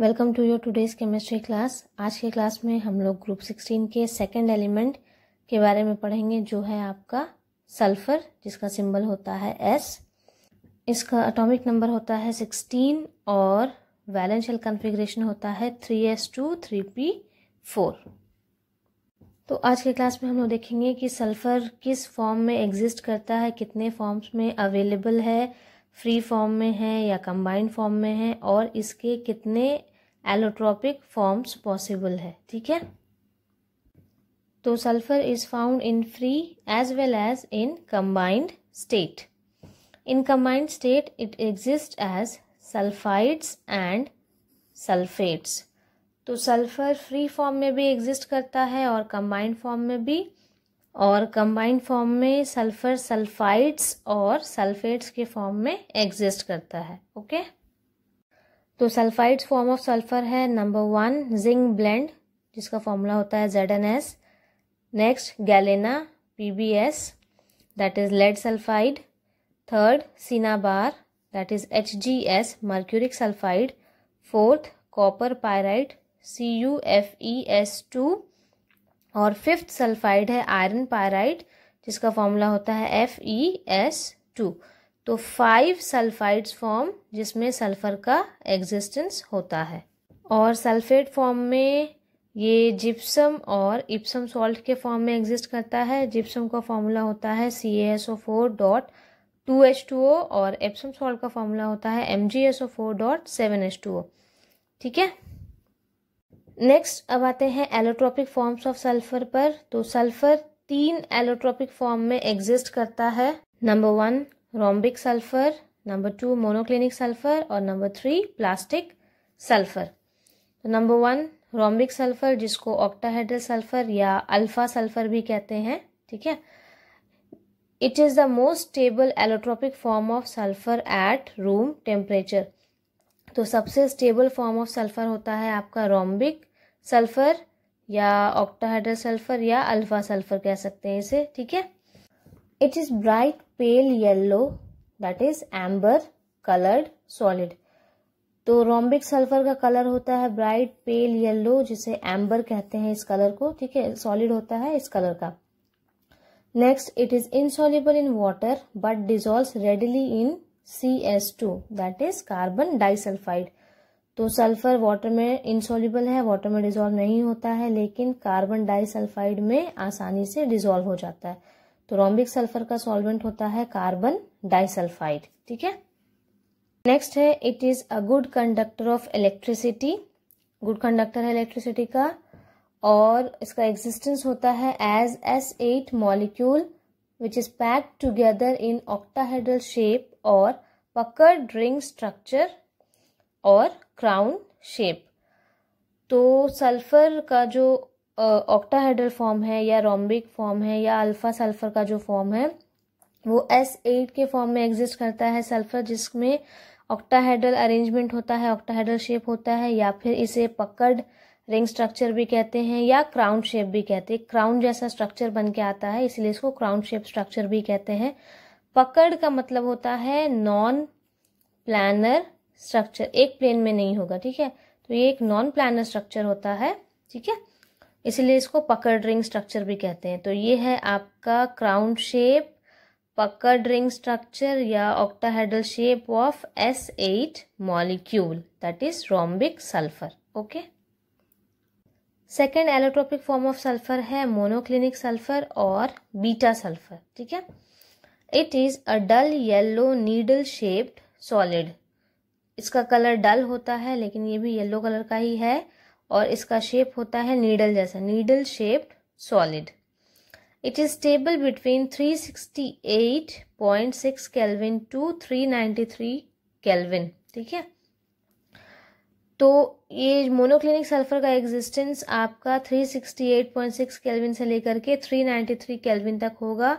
welcome to your today's chemistry class आज के class में हम लोग ग्रुप सिक्सटीन के सेकेंड एलिमेंट के बारे में पढ़ेंगे जो है आपका सल्फर जिसका सिंबल होता है एस इसका एटॉमिक नंबर होता है सिक्सटीन और वैलेंशियल कन्फिग्रेशन कॉन्फ़िगरेशन होता है three S two three P four तो आज के क्लास में हम लोग देखेंगे कि सल्फ़र किस फॉर्म में एग्जिस्ट करता है कितने फॉर्म्स में अवेलेबल है फ्री फॉर्म में है या कंबाइंड फॉर्म में है और इसके कितने एलोट्रॉपिक फॉर्म्स पॉसिबल है ठीक है तो sulphur is found in free as well as in combined state in combined state it exist as sulphides and sulphates तो सल्फर फ्री फॉर्म में भी एग्जिस्ट करता है और कंबाइंड फॉर्म में भी और कंबाइंड फॉर्म में सल्फर सल्फाइड्स और सल्फेट्स के फॉर्म में एग्जिस्ट करता है ओके तो सल्फाइड्स फॉर्म ऑफ सल्फर है नंबर वन जिंक ब्लेंड जिसका फॉर्मूला होता है Z N S next galena P B S that is lead sulphide third cinnabar that is H G S mercuric sulphide fourth copper pyrite C U F E S two और fifth sulphide है iron pyrite जिसका formula होता है F E S two तो five sulphides form जिसमें sulphur का existence होता है और सल्फेट फॉर्म में ये जिप्सम और इप्सम सॉल्ट के फॉर्म में एग्जिस्ट करता है जिप्सम का फॉर्मूला होता है C S O four dot two H two O और एप्सम सॉल्ट का फॉर्मूला होता है M G S O four dot seven H two O ठीक है नेक्स्ट अब आते हैं एलोट्रोपिक फॉर्म्स ऑफ सल्फर पर तो सल्फर तीन एलोट्रोपिक फॉर्म में एग्जिस्ट करता है number one rhombic sulphur number two monoclinic sulphur और number three plastic sulphur number one rhombic sulphur जिसको ऑक्टाहाइड्रल सल्फर या अल्फा सल्फर भी कहते हैं ठीक है it is the most stable allotropic form of sulphur at room temperature तो सबसे स्टेबल फॉर्म ऑफ सल्फ़र होता है आपका रोम्बिक सल्फ़र या ऑक्टाहाइड्रल सल्फ़र या अल्फ़ा सल्फ़र कह सकते हैं इसे ठीक है it is bright pale yellow that is amber coloured solid तो रोम्बिक सल्फ़र का कलर होता है ब्राइट पेल येल्लो जिसे एम्बर कहते हैं इस कलर को ठीक है सॉलिड होता है इस कलर का next it is insoluble in water but dissolve readily in C S two that is carbon disulphide तो सल्फर वाटर में इंसोल्यूबल है वाटर में डिजोल्व नहीं होता है लेकिन कार्बन डाइसल्फाइड में आसानी से डिजोल्व हो जाता है तो रोम्बिक सल्फर का सॉल्वेंट होता है कार्बन डाइसल्फाइड ठीक है नेक्स्ट है it is a good conductor of electricity good conductor है इलेक्ट्रिसिटी का और इसका एग्जिस्टेंस होता है as S eight molecule which is packed together in octahedral shape और पकड़ रिंग स्ट्रक्चर और क्राउन शेप तो सल्फर का जो ऑक्टाहेड्रल फॉर्म है या रोम्बिक फॉर्म है या अल्फा सल्फर का जो फॉर्म है वो एस एट के फॉर्म में एग्जिस्ट करता है सल्फर जिसमें ऑक्टाहाइड्रल अरेंजमेंट होता है ऑक्टाहाइड्रल शेप होता है या फिर इसे पकड़ रिंग स्ट्रक्चर भी कहते हैं या क्राउन शेप भी कहते हैं क्राउन जैसा स्ट्रक्चर बन के आता है इसलिए इसको क्राउन शेप स्ट्रक्चर भी कहते हैं पकड़ का मतलब होता है नॉन प्लानर स्ट्रक्चर एक प्लेन में नहीं होगा ठीक है तो ये एक नॉन प्लानर स्ट्रक्चर होता है ठीक है इसलिए इसको पकड़ रिंग स्ट्रक्चर भी कहते हैं तो ये है आपका crown shape puckered ring structure या octahedral shape of S eight molecule that is rhombic sulphur okay second allotropic form of sulphur है मोनोक्लिनिक सल्फर और बीटा सल्फर ठीक है it is a dull yellow needle shaped solid इसका colour dull होता है लेकिन ये भी येलो कलर का ही है और इसका शेप होता है नीडल जैसा needle shaped solid it is stable between 368.6 kelvin to 393 kelvin ठीक है तो ये मोनोक्लिनिक सल्फर का एग्जिस्टेंस आपका 368.6 केल्विन से लेकर के 393 केल्विन तक होगा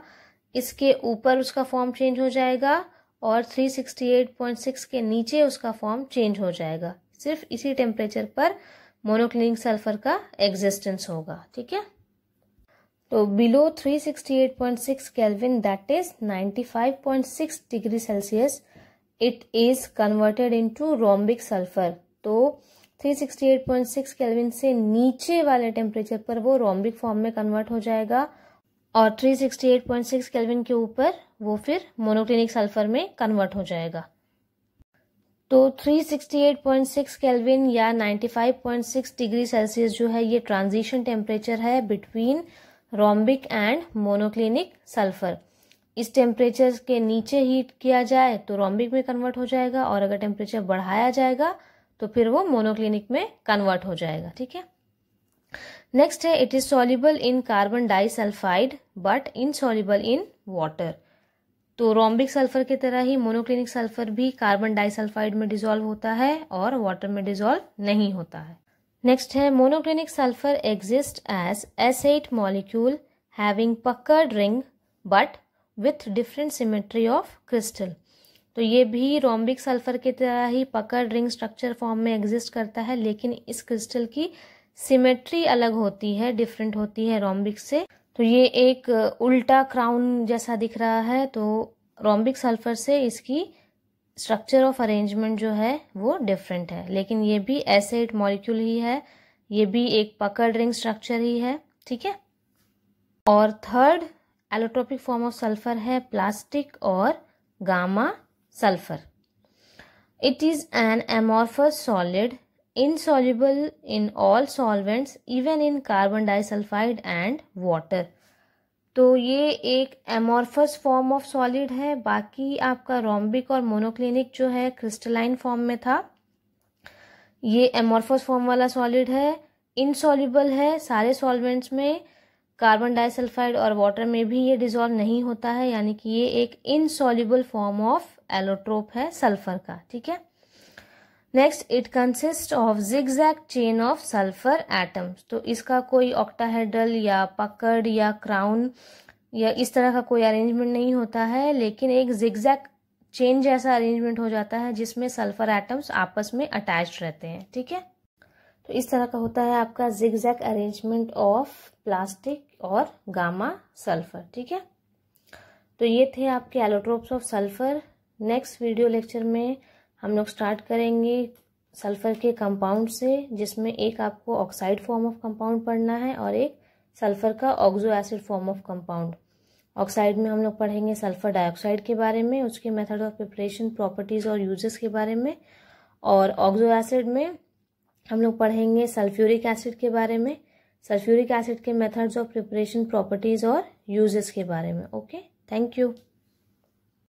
इसके ऊपर उसका फॉर्म चेंज हो जाएगा और 368.6 के नीचे उसका फॉर्म चेंज हो जाएगा सिर्फ इसी टेम्परेचर पर मोनोक्लिनिक सल्फर का एग्जिस्टेंस होगा ठीक है तो below 368.6 kelvin that is 95.6 degree Celsius it is converted into rhombic sulphur तो 368.6 केल्विन से नीचे वाले टेम्परेचर पर वो रोम्बिक फॉर्म में कन्वर्ट हो जाएगा और 368.6 केल्विन के ऊपर वो फिर मोनोक्लिनिक सल्फर में कन्वर्ट हो जाएगा तो 368.6 केल्विन या 95.6 डिग्री सेल्सियस जो है ये ट्रांजिशन टेम्परेचर है between rhombic and monoclinic sulphur इस टेम्परेचर के नीचे हीट किया जाए तो रोम्बिक में कन्वर्ट हो जाएगा और अगर टेम्परेचर बढ़ाया जाएगा तो फिर वो मोनोक्लिनिक में कन्वर्ट हो जाएगा ठीक है नेक्स्ट है it is soluble in carbon disulphide but insoluble in water तो रोम्बिक सल्फर की तरह ही मोनोक्लिनिक सल्फर भी कार्बन डाइसल्फाइड में डिजोल्व होता है और वाटर में डिजोल्व नहीं होता है नेक्स्ट है monoclinic sulphur exist as S eight molecule having puckered ring but with different symmetry of crystal तो ये भी रोम्बिक सल्फर की तरह ही पकड़ रिंग स्ट्रक्चर फॉर्म में एग्जिस्ट करता है लेकिन इस क्रिस्टल की सिमेट्री अलग होती है डिफरेंट होती है रोम्बिक से तो ये एक उल्टा क्राउन जैसा दिख रहा है तो रोम्बिक सल्फर से इसकी स्ट्रक्चर ऑफ अरेंजमेंट जो है वो डिफरेंट है लेकिन ये भी एसिड मॉलिक्यूल ही है ये भी एक पकड़ रिंग स्ट्रक्चर ही है ठीक है और third allotropic form of sulphur है प्लास्टिक और gamma sulphur it is an amorphous solid insoluble in all solvents even in carbon disulfide and water तो ये एक एमॉर्फस फॉर्म ऑफ सॉलिड है बाकी आपका रोम्बिक और मोनोक्लिनिक जो है क्रिस्टलाइन फॉर्म में था ये एमॉर्फस फॉर्म वाला सॉलिड है इनसॉल्यूबल है सारे सॉल्वेंट्स में कार्बन डाइसल्फाइड और वाटर में भी ये डिजॉल्व नहीं होता है यानी कि ये एक इनसॉल्युबल फॉर्म ऑफ एलोट्रोप है सल्फर का ठीक है next it consist of zigzag chain of sulphur atoms तो इसका कोई ऑक्टाहेड्रल या पकड़ या क्राउन या इस तरह का कोई अरेंजमेंट नहीं होता है लेकिन एक जिगजैग चेन जैसा अरेंजमेंट हो जाता है जिसमें सल्फर एटम्स आपस में अटैच रहते हैं ठीक है तो इस तरह का होता है आपका जिग्जैक अरेंजमेंट ऑफ प्लास्टिक और गामा सल्फर ठीक है तो ये थे आपके allotropes of sulphur next video lecture में हम लोग स्टार्ट करेंगे सल्फ़र के कंपाउंड से जिसमें एक आपको ऑक्साइड फॉर्म ऑफ कंपाउंड पढ़ना है और एक सल्फ़र का oxo acid form of compound oxide में हम लोग पढ़ेंगे सल्फ़र डाइऑक्साइड के बारे में उसके मेथड ऑफ प्रिपरेशन प्रॉपर्टीज़ और यूजेस के बारे में और ऑक्जो एसिड में हम लोग पढ़ेंगे सल्फ्यूरिक एसिड के बारे में सल्फ्यूरिक एसिड के मेथड्स ऑफ प्रिपरेशन प्रॉपर्टीज़ और यूजेस के बारे में ओके थैंक यू